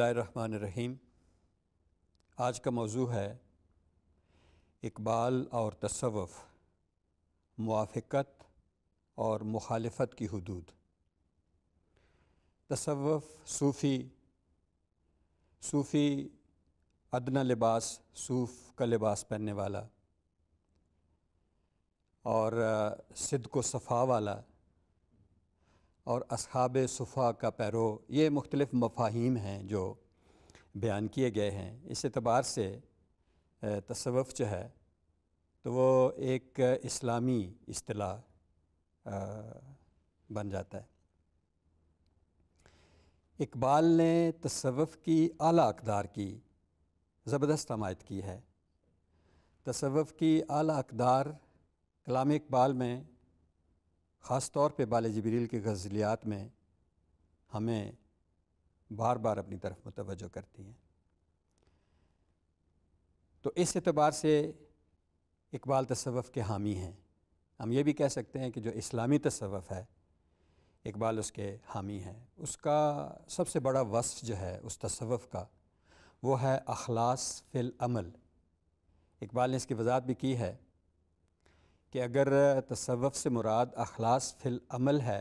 रहीम आज का मौजू है इकबाल और तसवफ़ मुआफ़त और मुखालफत की हदूद तसवफ़ सूफ़ी सूफ़ी अदना लिबास सूफ़ का लिबास पहनने वाला और सिद को सफ़ा वाला और असहाब सुफ़ा का पैरो ये मुख्तलिफ़ मफाहिम हैं जो बयान किए गए हैं इस अतबार से तसवफ़ जो है तो वो एक इस्लामी अतला बन जाता है इकबाल ने तसवफ़ की अली अकदार की ज़बरदस्त हमायत की है तसवफ़ की अली अकदार कलाम इकबाल में ख़ास तौर पे बाल जबरील के गज़लियात में हमें बार बार अपनी तरफ मुतवजो करती हैं तो इस एतबार से इकबाल तसव्वुफ़ के हामी हैं हम ये भी कह सकते हैं कि जो इस्लामी तसव्वुफ़ है इकबाल उसके हामी हैं उसका सबसे बड़ा वस जो है उस तसव्वुफ़ का वो है अखलास फ़िल अमल इकबाल ने इसकी वजाहत भी की है कि अगर तसवफ़ से मुराद अखलास फिल अमल है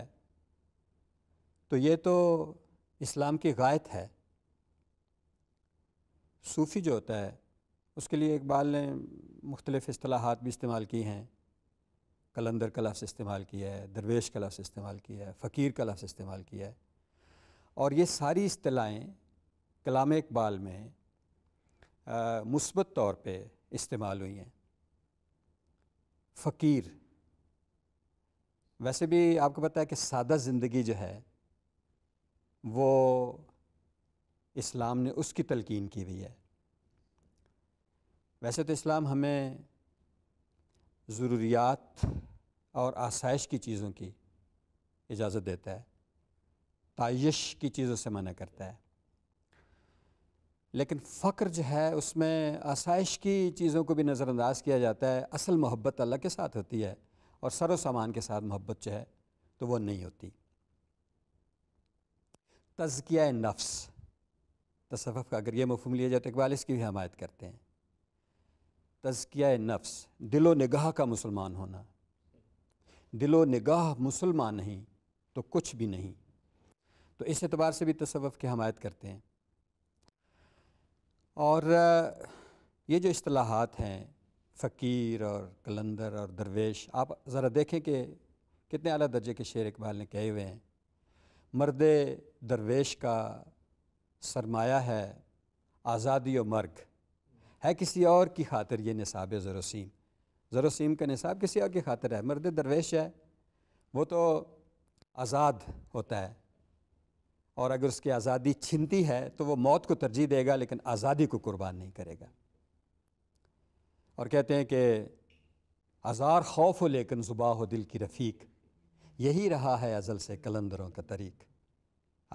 तो ये तो इस्लाम की गायत है सूफ़ी जो होता है उसके लिए इकबाल ने मुख्तलिफ़ असलाहत भी इस्तेमाल की हैं कलंदर का लफ्ज़ इस्तेमाल किया है दरवेश का लफ्ज़ इस्तेमाल किया है फ़कीर का लफ्ज़ इस्तेमाल किया है और ये सारी असलाहें कलाम इकबाल में मुस्बत तौर पर इस्तेमाल हुई हैं फ़कीर वैसे भी आपको पता है कि सादा ज़िंदगी जो है वो इस्लाम ने उसकी तलकिन की हुई है वैसे तो इस्लाम हमें ज़रूरियात और आसाइश की चीज़ों की इजाज़त देता है तयश की चीज़ों से मना करता है लेकिन फ़क्र जो है उसमें आसाइश की चीज़ों को भी नज़रअंदाज किया जाता है असल मोहब्बत अल्लाह के साथ होती है और सरो सामान के साथ मोहब्बत जो है तो वो नहीं होती तजकिया नफ्स तसफ़ का अगर ये मफहम लिया जाए तो इकबाल इसकी भी हमायत करते हैं तजकिया नफ्स दिलो नगाह का मुसलमान होना दिलो नगाह मुसलमान नहीं तो कुछ भी नहीं तो इस एतबार से भी तसवफ़ की हमायत करते हैं और ये जो असलाहत हैं फ़कीर और कलंदर और दरवेश आप ज़रा देखें कि कितने अली दर्जे के शेर इकबाल ने कहे हुए हैं मर्द दरवेश का सरमाया है आज़ादी और मर्ग है किसी और की खातिर ये निसाब ज़रूसीम ज़रूसीम का निसाब किसी और की खातिर है मर्द दरवेश है वो तो आज़ाद होता है और अगर उसकी आज़ादी छिनती है तो वो मौत को तरजीह देगा लेकिन आज़ादी को कुर्बान नहीं करेगा और कहते हैं कि हज़ार खौफ हो लेकिन जुबा हो दिल की रफ़ीक यही रहा है अज़ल से कलंदरों का तरीक़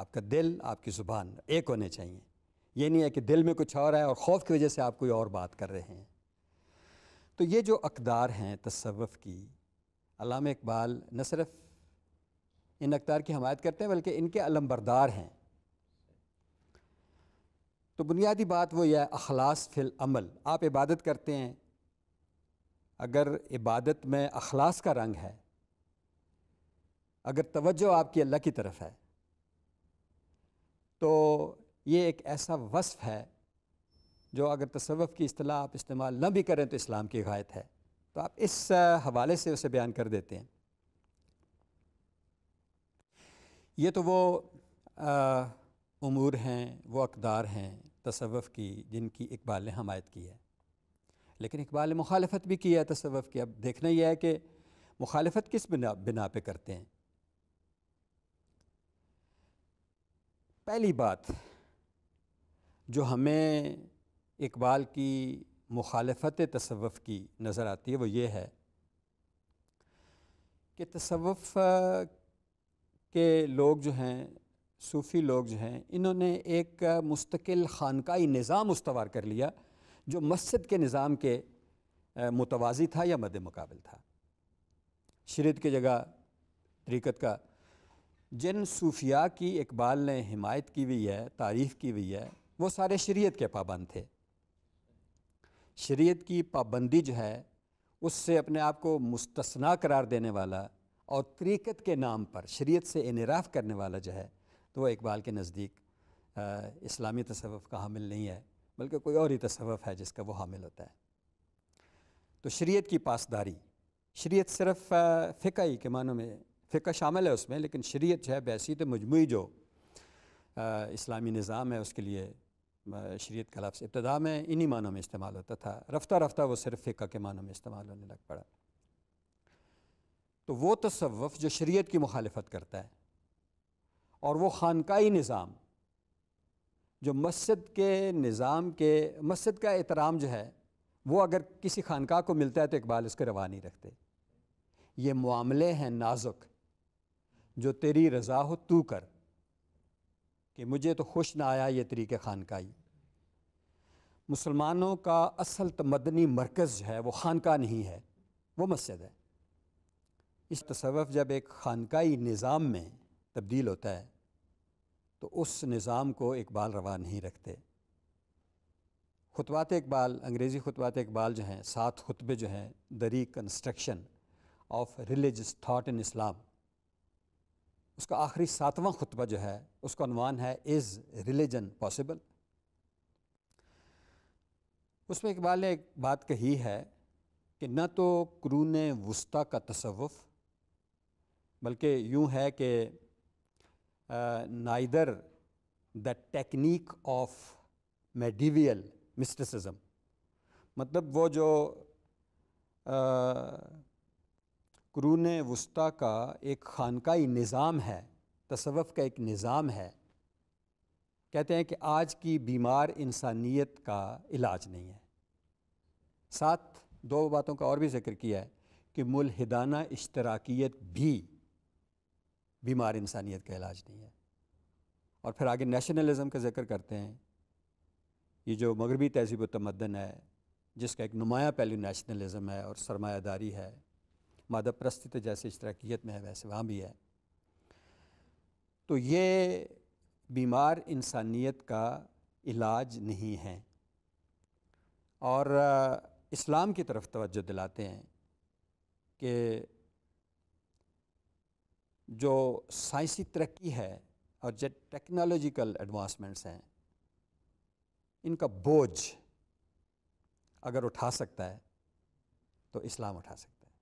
आपका दिल आपकी ज़ुबान एक होने चाहिए ये नहीं है कि दिल में कुछ और है और खौफ की वजह से आप कोई और बात कर रहे हैं तो ये जो अकदार हैं तसव्वुफ़ की अलाम इकबाल न सिर्फ़ इन अख्तार की हमायत करते हैं बल्कि इनके अलमबरदार हैं तो बुनियादी बात वो यह है अखलास फिल अमल आप इबादत करते हैं अगर इबादत में अखलास का रंग है अगर तवज्जो आपकी अल्लाह की तरफ है तो ये एक ऐसा वस्फ है जो अगर तसवफ़ की असलाह आप इस्तेमाल ना भी करें तो इस्लाम की गायत है तो आप इस हवाले से उसे बयान कर देते हैं ये तो वो उमूर हैं वो अकदार हैं तसवफ़ की जिनकी इकबाल ने हमायत की है लेकिन इकबाल ने मुखालफत भी की है तसवफ़ की अब देखना यह है कि मुखालफत किस बिना बिना पर करते हैं पहली बात जो हमें इकबाल की मुखालफत तसवफ़ की नज़र आती है वो ये है कि तसवफ़ के लोग जो हैं सूफ़ी लोग जो हैं इन्होंने एक मुस्तकिल खानकाई निज़ाम उसवार कर लिया जो मस्जिद के निज़ाम के मुतवाज़ी था या मद मुकाबल था शरीत की जगह तरीक़त का जिन सूफिया की इकबाल ने हिमायत की हुई है तारीफ़ की हुई है वो सारे शरीत के पाबंद थे शरीत की पाबंदी जो है उससे अपने आप को मुस्तना करार देने वाला और तरीक़त के नाम पर शरीयत से इनराफ़ करने वाला जो है तो वह इकबाल के नज़दीक इस्लामी तसवफ़ का हामिल नहीं है बल्कि कोई और ही तसवफ़ है जिसका वो हामिल होता है तो शरीयत की पासदारी शरीयत सिर्फ फ़िका ही के मानों में फ़िका शामिल है उसमें लेकिन शरीयत जो है बैसी तो मजमू जो आ, इस्लामी निज़ाम है उसके लिए शरीयत का लफ्स इब्तदा में इन्हीं मानों में इस्तेमाल होता था रफ्ता रफ्ता वो सिर्फ फ़िका के मानों में इस्तेमाल होने लग पड़ा तो वो तसवफ़ जो शरीयत की मुखालफत करता है और वो खानकाई निज़ाम जो मस्जिद के निज़ाम के मस्जिद का एहतराम जो है वो अगर किसी खानका को मिलता है तो इकबाल उसके रवा नहीं रखते ये मामले हैं नाजुक जो तेरी रज़ा हो तू कर कि मुझे तो खुश ना आया ये तरीके खानकाई मुसलमानों का असल तमदनी मरकज़ है वो खानका नहीं है वो मस्जिद है इस तसवफ़ जब एक खानकई निज़ाम में तब्दील होता है तो उस निज़ाम को इकबाल रवा नहीं रखते खुतवात इकबाल अंग्रेज़ी खुतवात इकबाल जो हैं सात खुतबे जो हैं the reconstruction of religious thought in Islam उसका आखिरी सातवां खुतबा जो है उसका अनवान है इज़ रिलीजन पॉसिबल उसमें इकबाल ने एक बात कही है कि न तो क्रून वस्ती का तसवफ़ बल्कि यूँ है कि neither the technique of medieval mysticism मतलब वो जो क्रून वस्ती का एक खानकाई निज़ाम है तसवफ़ का एक निज़ाम है कहते हैं कि आज की बीमार इंसानियत का इलाज नहीं है साथ दो बातों का और भी जिक्र किया है कि मुलहदाना इश्तराकियत भी बीमार इंसानियत का इलाज नहीं है और फिर आगे नेशनलिज़म का जिक्र करते हैं ये जो मगरबी तहजीब तमदन है जिसका एक नुमाया पहलू नेशनलिज़म है और सरमायादारी है मादा परस्ती तो जैसे इशतरकियत में है वैसे वहाँ भी है तो ये बीमार इंसानियत का इलाज नहीं है और इस्लाम की तरफ तोज्जो दिलाते हैं कि जो साइंसी तरक्की है और जो टेक्नोलॉजिकल एडवांसमेंट्स हैं इनका बोझ अगर उठा सकता है तो इस्लाम उठा सकता है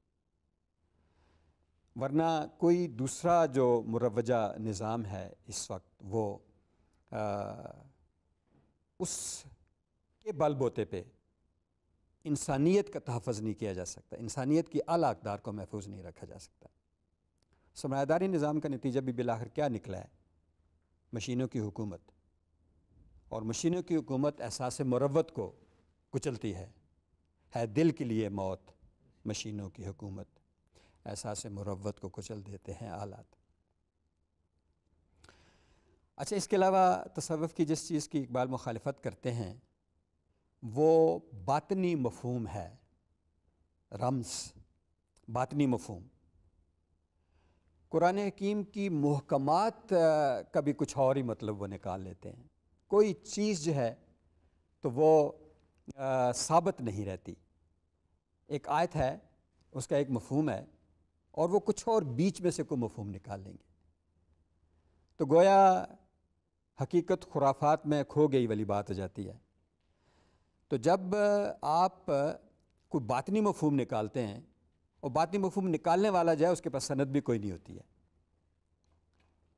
वरना कोई दूसरा जो मुरवजा निज़ाम है इस वक्त वो आ, उस के बलबोते पे इंसानियत का तहफ़ नहीं किया जा सकता इंसानियत की अला अकदार को महफूज नहीं रखा जा सकता सरमादारी निज़ाम का नतीजा भी बिलाखिर क्या निकला है मशीनों की हुकूमत और मशीनों की हुकूमत एहसास मरवत को कुचलती है है दिल के लिए मौत मशीनों की हुकूमत एहसास मरवत को कुचल देते हैं आलात अच्छा इसके अलावा तसवफ़ की जिस चीज़ की इकबाल मुखालफत करते हैं वो बातनी मफहम है रम्स बातनी मफहम कुरान हकीम की महकमात का भी कुछ और ही मतलब वो निकाल लेते हैं कोई चीज़ जो है तो वो सबत साबित नहीं रहती एक आयत है उसका एक मफहम है और वो कुछ और बीच में से कोई मफहम निकाल लेंगे तो गोया हकीकत खुराफात में खो गई वाली बात हो जाती है तो जब आप कोई बातनी मफहम निकालते हैं और बात मफहम निकालने वाला जो है उसके पास सनत भी कोई नहीं होती है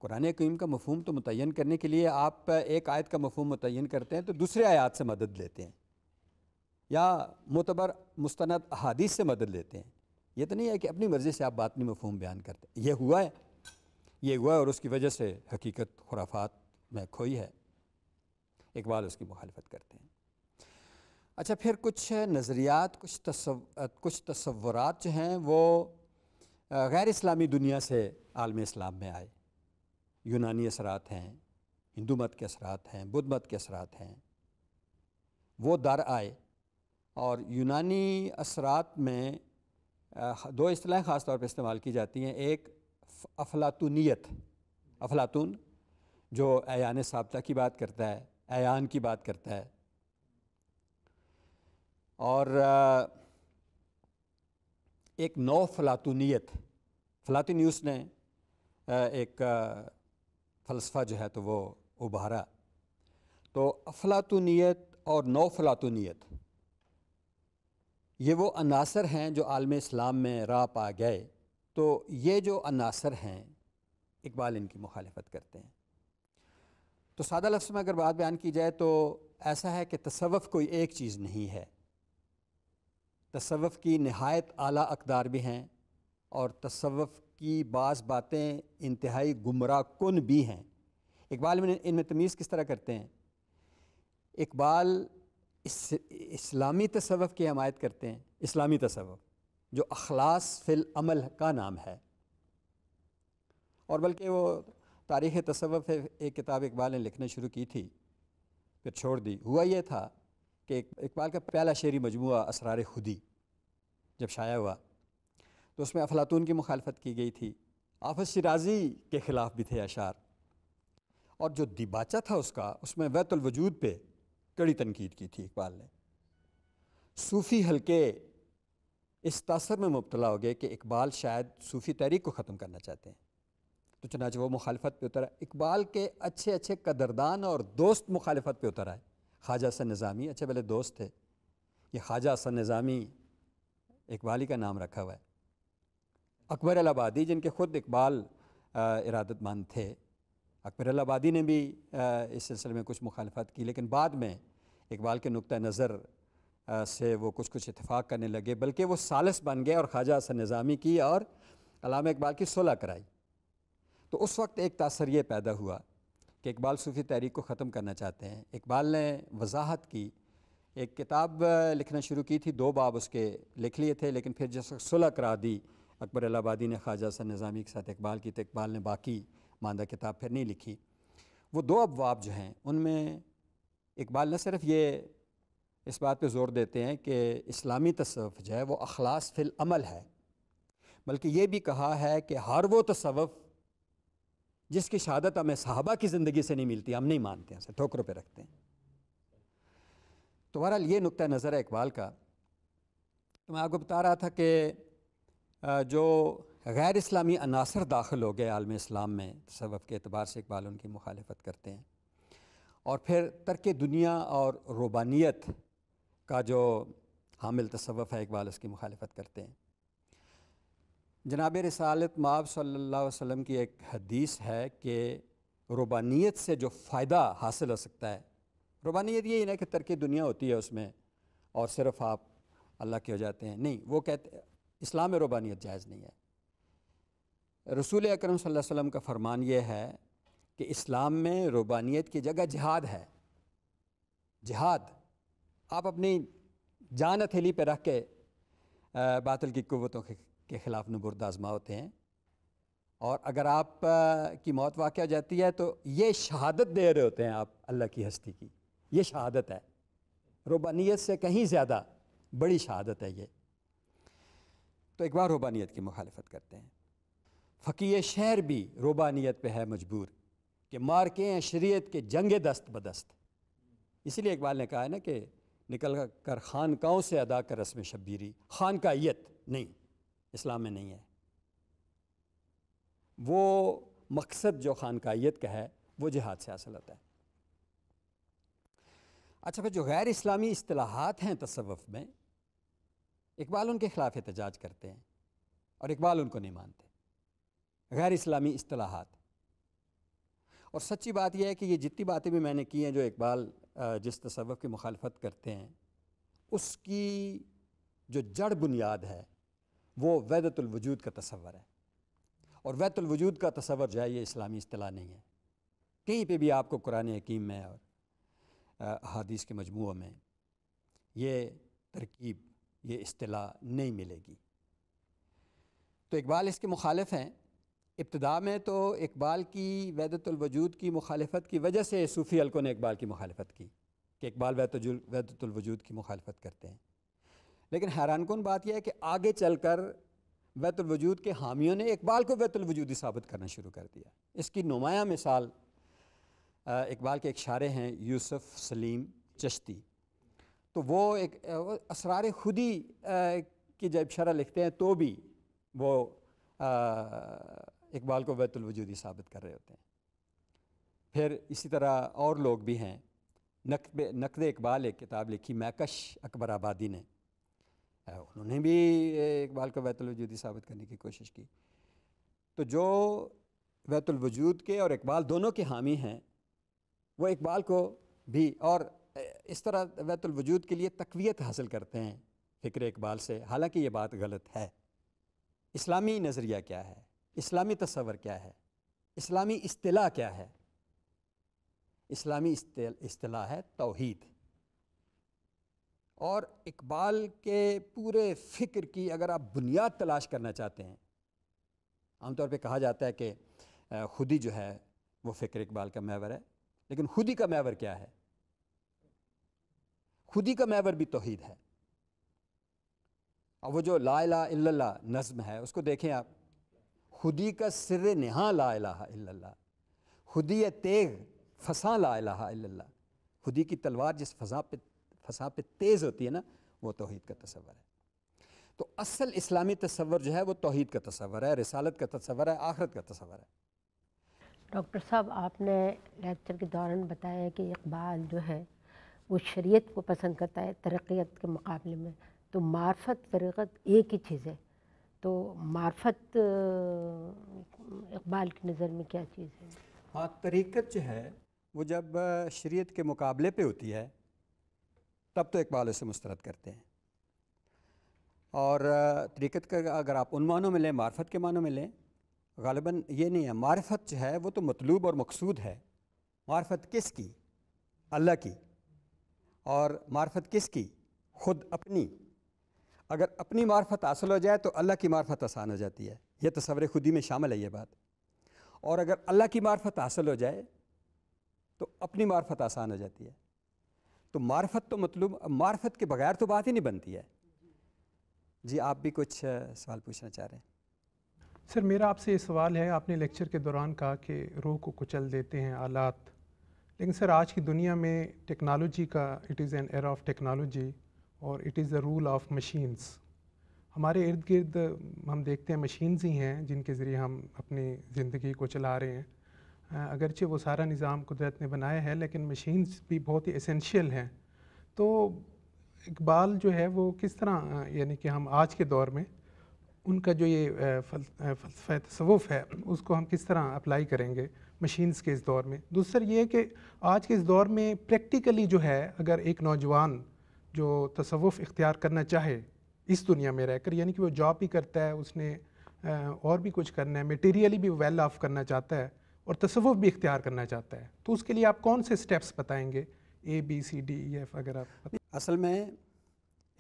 कुरान करीम का मफहम तो मुतन करने के लिए आप एक आयत का मफहम मुतन करते हैं तो दूसरे आयात से मदद लेते हैं या मुतबर मुस्ंद अहादीस से मदद लेते हैं ये तो नहीं है कि अपनी मर्ज़ी से आप बातनी मफहम बयान करते हैं ये हुआ है ये हुआ है और उसकी वजह से हकीकत खुराफात में खोई है इकबाल उसकी मुखालफत करते हैं अच्छा फिर कुछ नज़रियात कुछ तस्व कुछ तस्वुरात जो हैं वो गैर इस्लामी दुनिया से आलम इस्लाम में आए यूनानी असरात हैं हिंदू मत के असरात हैं बुद्ध मत के असरात हैं वो दर आए और यूनानी असरात में दो असलाहें ख़ास तौर पर इस्तेमाल की जाती हैं एक अफलातूनीत अफलातून जो एन सबता की बात करता है एन की बात करता है और एक नौ फलातूनीत फलातूनियस ने एक फ़लसफ़ा जो है तो वो उभारा तो अफलातूनीत और नौ फलातूनीत ये वो अनासर हैं जो आलम इस्लाम में राह पा गए तो ये जो अनासर हैं इकबाल इनकी मुखालफत करते हैं तो सादा लफ्ज़ में अगर बात बयान की जाए तो ऐसा है कि तसवफ़ कोई एक चीज़ नहीं है तसवफ़ की नहायत आला अकदार भी हैं और तसवफ़ की बाज़ बातें इंतहाई गुमराह कन भी हैं इकबाल में इनमें तमीज़ किस तरह करते हैं इकबाल इस, इस्लामी तसवफ़ की हमायत करते हैं इस्लामी तसवफ़ जो अखलास फिल अमल का नाम है और बल्कि वो तारीख़ तसवफ़ एक किताब इकबाल ने लिखना शुरू की थी फिर छोड़ दी हुआ यह था कि इकबाल का पहला शेरी मजमू असरार खुदी जब शाया हुआ तो उसमें अफलातून की मुखालफत की गई थी आफत शराजी के ख़िलाफ़ भी थे अशार और जो दिबाचा था उसका उसमें वैतुलवजूद पर कड़ी तनकीद की थी इकबाल ने सूफ़ी हल्के इस तसर में मुबतला हो गए कि इकबाल शायद सूफ़ी तहरीक को ख़त्म करना चाहते हैं तो चनाच वो मुखालफत पर उतरा इकबाल के अच्छे अच्छे कदरदान और दोस्त मुखालफत पर उतर आए ख्वाजा हसन निज़ामी अच्छे पहले दोस्त थे ये ख्वाजा हसन निज़ामी इकबाली का नाम रखा हुआ है अकबर आबादी जिनके ख़ुद इकबाल इरादतमंद थे अकबर आबादी ने भी आ, इस सिलसिले में कुछ मुखालफत की लेकिन बाद में इकबाल के नुक़ नज़र से वो कुछ कुछ इतफाक़ करने लगे बल्कि वो सालस बन गए और ख्वाजा हसन निज़ामी की और अलामा इकबाल की सुलह कराई तो उस वक्त एक तासर ये पैदा हुआ कि इकबाल सूफ़ी तहरीक को ख़त्म करना चाहते हैं इकबाल ने वजाहत की एक किताब लिखना शुरू की थी दो बाब उसके लिख लिए थे लेकिन फिर जैसे सुलह करा दी अकबर अलाबादी ने ख्वाजा सर निज़ामी के साथ इकबाल की तो इकबाल ने बाकी मानदा किताब फिर नहीं लिखी वो दो अबवाब जो हैं उनमें इकबाल न सिर्फ ये इस बात पे ज़ोर देते हैं कि इस्लामी तसवफ़ जो है वो अखलास फिल अमल है बल्कि ये भी कहा है कि हर वो तसवफ़ जिसकी शहादत हमें साहबा की ज़िंदगी से नहीं मिलती हम नहीं मानते हैं ठोकरों पर रखते हैं तो बहरहाल ये नुक़ नज़र है इकबाल का तो मैं आपको बता रहा था कि जो गैर इस्लामी अनासर दाखिल हो गए आलम इस्लाम में तसवफ़ के अतबार से इकबाल उनकी मुखालफत करते हैं और फिर तर्क दुनिया और रूबानियत का जो हामिल तसवफ़ है इकबाल उसकी मुखालफत करते हैं जनाब रसालत माब सल्ला वसम की एक हदीस है कि रुबानीत से जो फ़ायदा हासिल हो सकता है रुबानियत यही ना कि तर्क दुनिया होती है उसमें और सिर्फ आप अल्लाह के हो जाते हैं नहीं वो कहते इस्लाम में रुबानीत जायज़ नहीं है रसूल अक्रम वसम का फरमान ये है कि इस्लाम में रुबानियत की जगह जहाद है जहाद आप अपनी जान हथेली पर रख के बातल की कुतों के के ख़िलाफ़ नबर्द आजमा होते हैं और अगर आप की मौत वाक़ हो जाती है तो ये शहादत दे रहे होते हैं आप अल्लाह की हस्ती की ये शहादत है रुबानियत से कहीं ज़्यादा बड़ी शहादत है ये तो एक बार रुबानियत की मुखालफत करते हैं फ़कीय शहर भी रुबानियत पर है मजबूर कि हैं शरीत के जंग दस्त बदस्त इसलिए इकबाल ने कहा है ना कि निकल कर खानकाओं से अदा कर रस्म शबीरी खानकाइत नहीं इस्लाम में नहीं है वो मकसद जो खानकाइत का है वो जिहाद से हासिल होता है अच्छा फिर जो गैर इस्लामी असलाहत हैं तसवफ़ में इकबाल उनके ख़िलाफ़ एहतजाज करते हैं और इकबाल उनको नहीं मानते गैर इस्लामी असलाहत और सच्ची बात यह है कि ये जितनी बातें भी मैंने की हैं जो इकबाल जिस तसवफ़ की मुखालफत करते हैं उसकी जो जड़ बुनियाद है वो वैदतुलवजूद का तस्वर है और वैतुलवजूद का तस्वर जो है ये इस्लामी असलाह नहीं है कहीं पे भी आपको कुरान हकीम में और हदीस के मजमू में ये तरकीब ये असलाह नहीं मिलेगी तो इकबाल इसके मुखालफ हैं इब्तदा में तो इकबाल की वैदतुलवजूद की मुखालफत की वजह से सूफ़ी हल्कों ने इकबाल की मुखालफत की कि इकबाल वैदतुलवजूद की मुखालफत करते हैं लेकिन हैरान कन बात यह है कि आगे चलकर बैतुलवजूद के हामियों ने इकबाल को बैतुलवजूदी साबित करना शुरू कर दिया इसकी नुमाया मिसाल इकबाल के एक शारे हैं यूसुफ सलीम चश्ती तो वो एक असरार खुदी की जब शरा लिखते हैं तो भी वो इकबाल को बैतुलवजूदी साबित कर रहे होते हैं फिर इसी तरह और लोग भी हैं नकद नकद इकबाल एक किताब लिखी मैकश अकबर आबादी ने उन्होंने भी इकबाल का बैतुलवजूदी साबित करने की कोशिश की तो जो बैतुलवजूद के और इकबाल दोनों के हामी हैं वो इकबाल को भी और इस तरह बैतुलवजूद के लिए तकवीत हासिल करते हैं फ़िक्र इकबाल से हालांकि ये बात गलत है इस्लामी नज़रिया क्या है इस्लामी तस्वर क्या है इस्लामी अतला क्या है इस्लामी अतला है तोहद और इकबाल के पूरे फ़िक्र की अगर आप बुनियाद तलाश करना चाहते हैं आमतौर पे कहा जाता है कि खुद ही जो है वो फ़िक्र इकबाल का मैवर है लेकिन खुद ही का मैवर क्या है खुद ही का मैवर भी तोहद है और वो जो ला ला नज़म है उसको देखें आप खुदी का सिर नहा ला इल्ला खुदी तेग फसा ला इल्ला खुदी की तलवार जिस फसा पे फसाद पे तेज़ होती है ना वो तोहद का तस्वर है तो असल इस्लामी तस्वर जो है वो तोहीद का तस्वर है रसालत का तस्वर है आखरत का तस्वर है डॉक्टर साहब आपने लेक्चर के दौरान बताया कि इकबाल जो है वो शरीयत को पसंद करता है तरक्यात के मुकाबले में तो मार्फत फरगत एक ही चीज़ है तो मार्फत इकबाल की नज़र में क्या चीज़ है हाँ तरीक़त जो है वो जब शरीयत के मुकाबले पे होती है तब तो इकबाल उसे मुस्रद करते हैं और तरीक़त का अगर आप उन मानों में लें मार्फत के मानों में लें गालिबा ये नहीं है मार्फत जो है वो तो मतलूब और मकसूद है मार्फत किस की अल्लाह की और मार्फत किस की खुद अपनी अगर अपनी मार्फत हासिल हो जाए तो अल्लाह की मार्फत आसान हो जाती है यह तस्वर खुदी में शामिल है ये बात और अगर अल्लाह की मार्फत हासिल हो जाए तो अपनी मार्फत आसान हो जाती है तो मार्फत तो मतलब मार्फत के बगैर तो बात ही नहीं बनती है जी आप भी कुछ सवाल पूछना चाह रहे हैं सर मेरा आपसे ये सवाल है आपने लेक्चर के दौरान कहा कि रूह को कुचल देते हैं आलात लेकिन सर आज की दुनिया में टेक्नोलॉजी का it is an era of technology और it is the rule of machines हमारे इर्द गिर्द हम देखते हैं मशीन्स ही हैं जिनके ज़रिए हम अपनी ज़िंदगी को चला रहे हैं अगरचे वो सारा निज़ाम कुदरत ने बनाया है लेकिन मशीन्स भी बहुत ही इसेंशियल हैं तो इकबाल जो है वो किस तरह यानी कि हम आज के दौर में उनका जो ये फलसफा तसवुफ़ है उसको हम किस तरह अप्लाई करेंगे मशीन्स के इस दौर में दूसरा ये कि आज के इस दौर में प्रैक्टिकली जो है अगर एक नौजवान जो तसवुफ़ इख्तियार करना चाहे इस दुनिया में रहकर यानी कि वो जॉब भी करता है उसने और भी कुछ करना है मटेरियली भी वेल ऑफ़ करना चाहता है और तसवुफ़ भी इख्तियार करना चाहता है तो उसके लिए आप कौन से स्टेप्स बताएंगे A B C D E F अगर आप असल में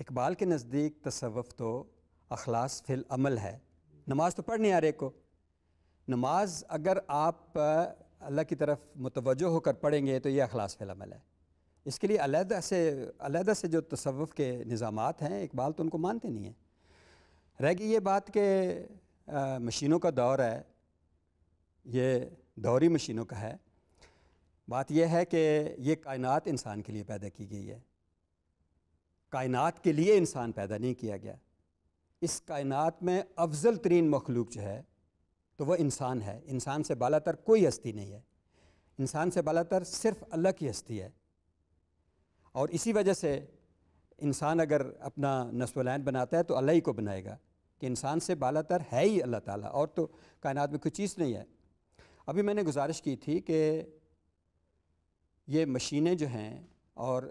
इकबाल के नज़दीक तसवुफ़ तो अखलास फिल अमल है नमाज तो पढ़ नहीं आ रहे को नमाज अगर आप अल्लाह की तरफ मुतवजो होकर पढ़ेंगे तो ये अखलास फिल अमल है इसके लिए अलहदा से अलहदा से जो तसवुफ़ के निज़ाम हैं इकबाल तो उनको मानते नहीं हैं रह गई ये बात कि मशीनों का दौर है ये दौरी मशीनों का है बात यह है कि ये कायनात इंसान के लिए पैदा की गई है कायनात के लिए इंसान पैदा नहीं किया गया इस कायनात में अफजल तरीन मखलूक जो है तो वह इंसान है इंसान से बालातर कोई हस्ती नहीं है इंसान से बालातर सिर्फ अल्लाह की हस्ती है और इसी वजह से इंसान अगर अपना नस्वलैन बनाता है तो अल्लाह ही को बनाएगा कि इंसान से बालातर है ही अल्लाह ताला और तो कायनात में कोई चीज़ नहीं है अभी मैंने गुजारिश की थी कि ये मशीनें जो हैं और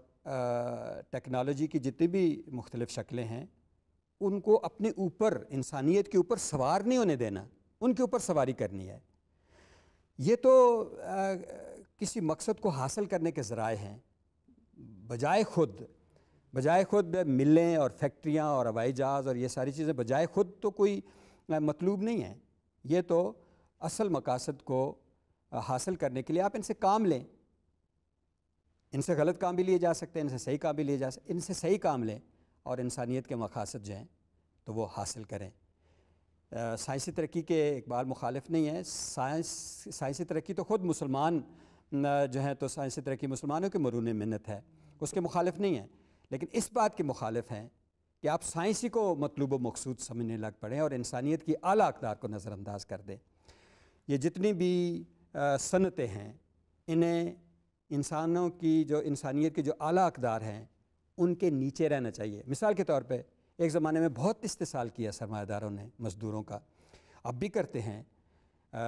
टेक्नोलॉजी की जितनी भी मुख्तलिफ़ शक्लें हैं उनको अपने ऊपर इंसानियत के ऊपर सवार नहीं होने देना उनके ऊपर सवारी करनी है ये तो आ, किसी मकसद को हासिल करने के ज़राए हैं बजाय ख़ुद बजाय ख़ुद मिलें और फैक्ट्रियाँ और हवाई जहाज़ और ये सारी चीज़ें बजाय ख़ुद तो कोई मतलूब नहीं है ये तो असल मकासद को हासिल करने के लिए आप इनसे काम लें इनसे गलत काम भी लिए जा सकते हैं इनसे सही काम भी लिए जा सकते इनसे सही काम लें और इंसानियत के मकासद जो हैं तो वो हासिल करें साइंसी तरक्की के इकबाल मुखालफ नहीं है साइंस साइंसी तरक्की तो ख़ुद मुसलमान जो हैं तो साइंसी तरक्की मुसलमानों के मरून मन्नत है उसके मुखालफ नहीं है लेकिन इस बात के मुखालफ हैं कि आप साइंसी को मतलूब मकसूद समझने लग पड़ें और इंसानियत की अली अकदार को नज़रअंदाज कर दें ये जितनी भी सनतें हैं इन्हें इंसानों की जो इंसानियत के जो आला अकदार हैं उनके नीचे रहना चाहिए मिसाल के तौर पे एक ज़माने में बहुत इस्तेसाल किया सरमादारों ने मज़दूरों का अब भी करते हैं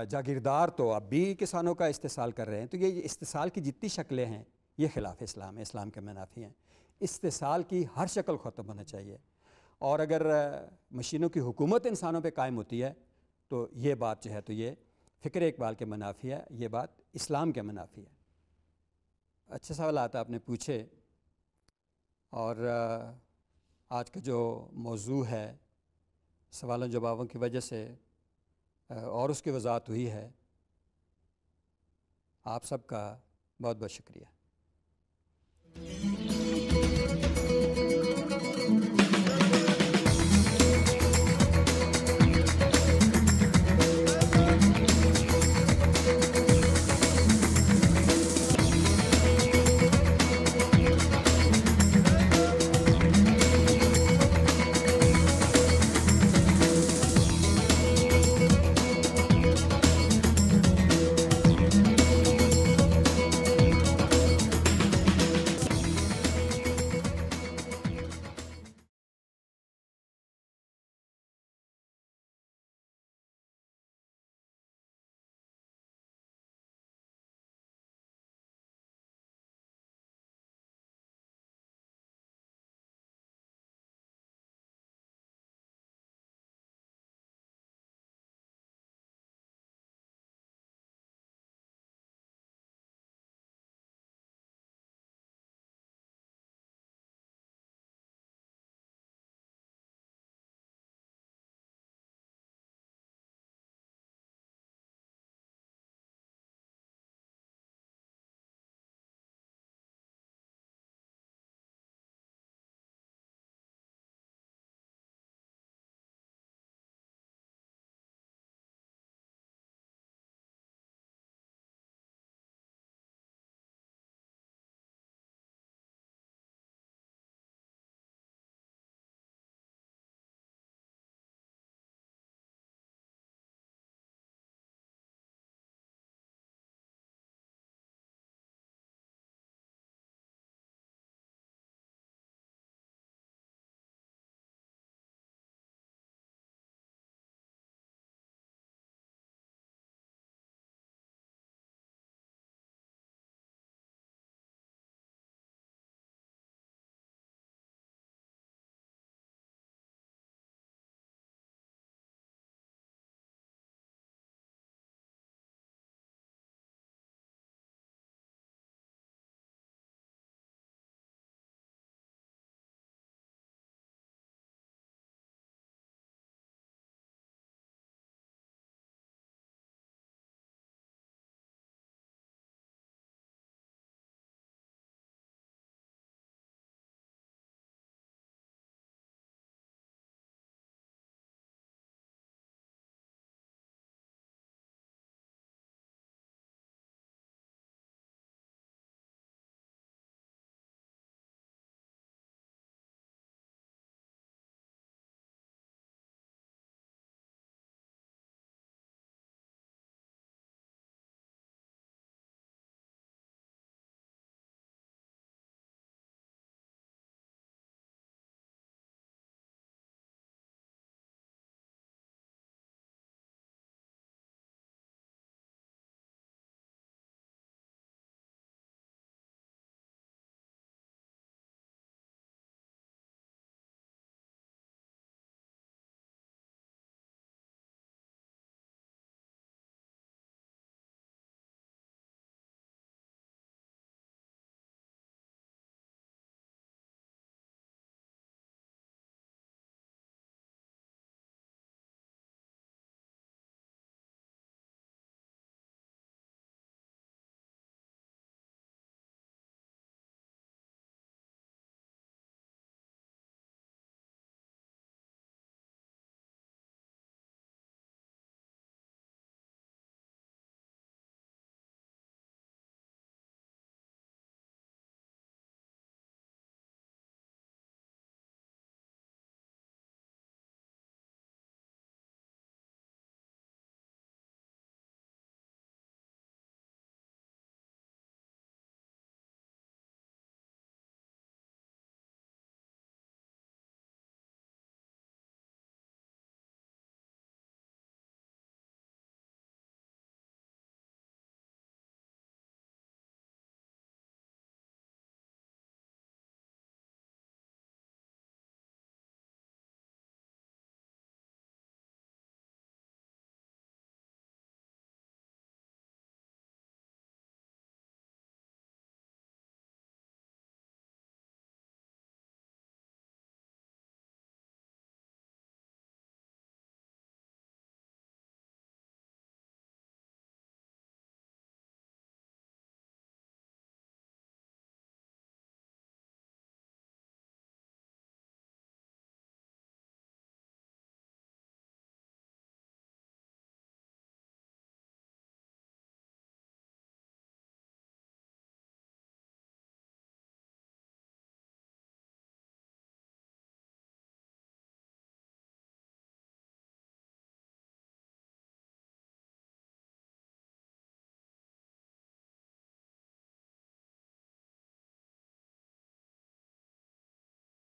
जागीरदार तो अब भी किसानों का इस्तेसाल कर रहे हैं तो ये इस्तेसाल की जितनी शक्लें हैं ये ख़िलाफ़ इस्लाम है इस्लाम के मुनाफी हैं इस्तेसाल की हर शक्ल ख़त्म होना चाहिए और अगर मशीनों की हुकूमत इंसानों पर कायम होती है तो ये बात जो है तो ये फ़िक्र इकबाल के मुनाफी है ये बात इस्लाम के मुनाफी है अच्छे सवाल आता आपने पूछे और आज का जो मौजू है सवालों जवाबों की वजह से और उसकी वजाहत हुई है आप सबका बहुत बहुत शुक्रिया